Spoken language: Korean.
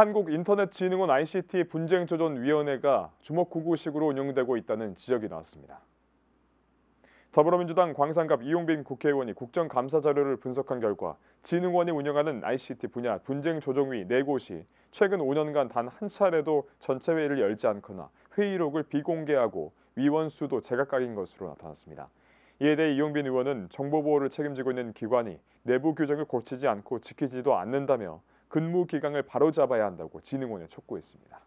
한국인터넷진흥원 ICT 분쟁조정위원회가 주먹구구식으로 운영되고 있다는 지적이 나왔습니다. 더불어민주당 광산갑 이용빈 국회의원이 국정감사 자료를 분석한 결과 진흥원이 운영하는 ICT 분야 분쟁조정위 4곳이 최근 5년간 단 한 차례도 전체 회의를 열지 않거나 회의록을 비공개하고 위원 수도 제각각인 것으로 나타났습니다. 이에 대해 이용빈 의원은 정보보호를 책임지고 있는 기관이 내부 규정을 고치지 않고 지키지도 않는다며 근무 기간을 바로잡아야 한다고 진흥원에 촉구했습니다.